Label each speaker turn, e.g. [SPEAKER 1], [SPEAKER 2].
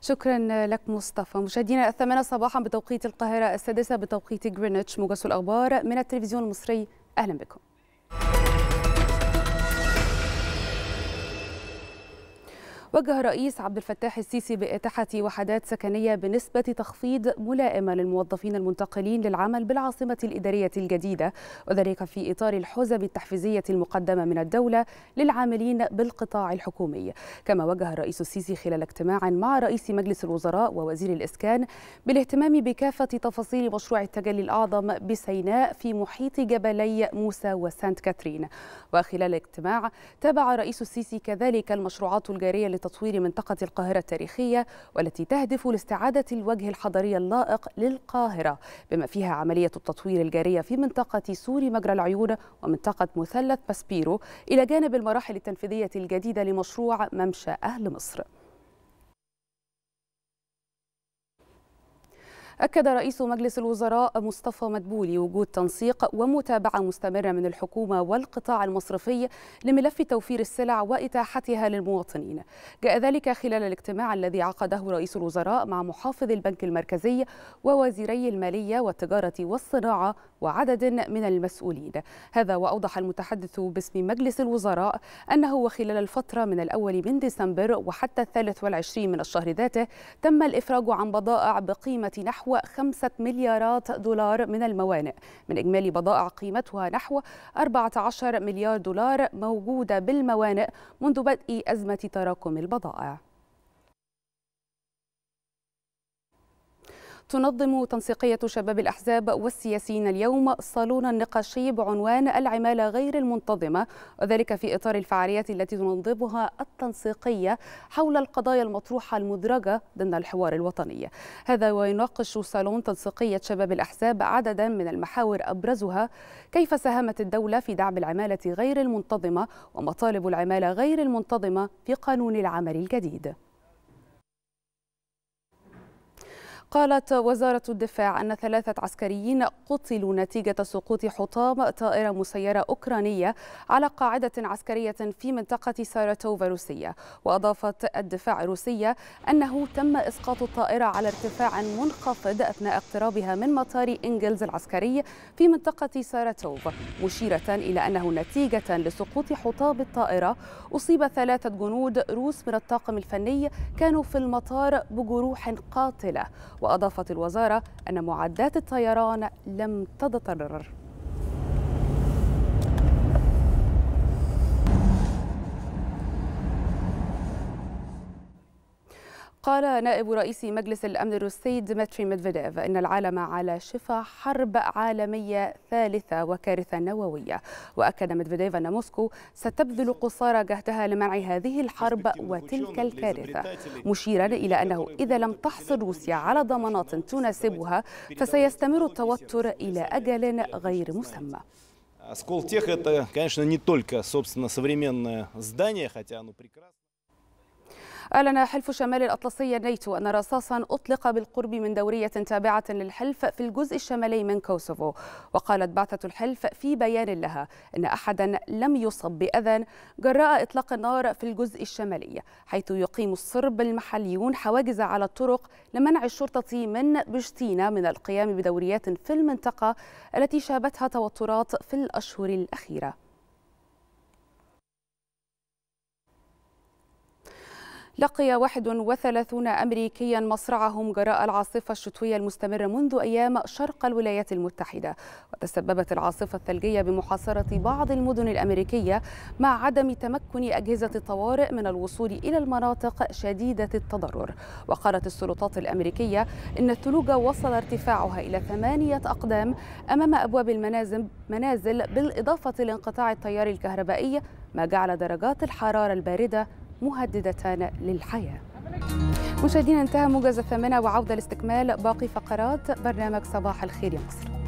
[SPEAKER 1] شكرا لك مصطفى مشاهدينا الثامنة صباحا بتوقيت القاهرة السادسة بتوقيت جرينتش موجز الأخبار من التلفزيون المصري أهلا بكم وجه الرئيس عبد الفتاح السيسي بإتاحة وحدات سكنية بنسبة تخفيض ملائمة للموظفين المنتقلين للعمل بالعاصمة الإدارية الجديدة وذلك في إطار الحزم التحفيزية المقدمة من الدولة للعاملين بالقطاع الحكومي كما وجه الرئيس السيسي خلال اجتماع مع رئيس مجلس الوزراء ووزير الإسكان بالاهتمام بكافة تفاصيل مشروع التجلي الأعظم بسيناء في محيط جبلي موسى وسانت كاترين وخلال الاجتماع تابع رئيس السيسي كذلك المشروعات الجارية تطوير منطقة القاهرة التاريخية والتي تهدف لاستعادة الوجه الحضري اللائق للقاهرة بما فيها عملية التطوير الجارية في منطقة سور مجرى العيون ومنطقة مثلث باسبيرو إلى جانب المراحل التنفيذية الجديدة لمشروع ممشى أهل مصر أكد رئيس مجلس الوزراء مصطفى مدبولي وجود تنسيق ومتابعة مستمرة من الحكومة والقطاع المصرفي لملف توفير السلع وإتاحتها للمواطنين جاء ذلك خلال الاجتماع الذي عقده رئيس الوزراء مع محافظ البنك المركزي ووزيري المالية والتجارة والصناعة وعدد من المسؤولين هذا وأوضح المتحدث باسم مجلس الوزراء أنه وخلال الفترة من الأول من ديسمبر وحتى الثالث والعشرين من الشهر ذاته تم الإفراج عن بضائع بقيمة نحو نحو 5 مليارات دولار من الموانئ من إجمالي بضائع قيمتها نحو 14 مليار دولار موجودة بالموانئ منذ بدء أزمة تراكم البضائع تنظم تنسيقية شباب الأحزاب والسياسيين اليوم صالونا نقاشي بعنوان العمالة غير المنتظمة وذلك في إطار الفعاليات التي تنظمها التنسيقية حول القضايا المطروحة المدرجة ضمن الحوار الوطني هذا ويناقش صالون تنسيقية شباب الأحزاب عددا من المحاور أبرزها كيف ساهمت الدولة في دعم العمالة غير المنتظمة ومطالب العمالة غير المنتظمة في قانون العمل الجديد قالت وزارة الدفاع أن ثلاثة عسكريين قتلوا نتيجة سقوط حطام طائرة مسيرة أوكرانية على قاعدة عسكرية في منطقة ساراتوفا روسية وأضافت الدفاع الروسية أنه تم إسقاط الطائرة على ارتفاع منخفض أثناء اقترابها من مطار إنجلز العسكري في منطقة ساراتوفا مشيرة إلى أنه نتيجة لسقوط حطام الطائرة أصيب ثلاثة جنود روس من الطاقم الفني كانوا في المطار بجروح قاتلة وأضافت الوزارة أن معدات الطيران لم تتضرر قال نائب رئيس مجلس الأمن الروسي ديمتري ميدفيديف إن العالم على شفا حرب عالمية ثالثة وكارثة نووية وأكد ميدفيديف أن موسكو ستبذل قصارى جهدها لمنع هذه الحرب وتلك الكارثة مشيرا إلى أنه إذا لم تحصل روسيا على ضمانات تناسبها فسيستمر التوتر إلى أجل غير مسمى это, конечно, не только, собственно, современное здание, хотя оно прекрасно. أعلن حلف شمال الأطلسي نيتو أن رصاصا أطلق بالقرب من دورية تابعة للحلف في الجزء الشمالي من كوسوفو وقالت بعثة الحلف في بيان لها أن أحدا لم يصب بأذى جراء إطلاق النار في الجزء الشمالي حيث يقيم الصرب المحليون حواجز على الطرق لمنع الشرطة من بشتينا من القيام بدوريات في المنطقة التي شابتها توترات في الأشهر الأخيرة لقي 31 أمريكيا مصرعهم جراء العاصفة الشتوية المستمرة منذ أيام شرق الولايات المتحدة وتسببت العاصفة الثلجية بمحاصرة بعض المدن الأمريكية مع عدم تمكن أجهزة الطوارئ من الوصول إلى المناطق شديدة التضرر وقالت السلطات الأمريكية إن الثلوج وصل ارتفاعها إلى ثمانية أقدام أمام أبواب المنازل بالإضافة لانقطاع التيار الكهربائي ما جعل درجات الحرارة الباردة مهددة للحياة مشاهدينا انتهى موجز الثامنة وعودة لاستكمال باقي فقرات برنامج صباح الخير يا مصر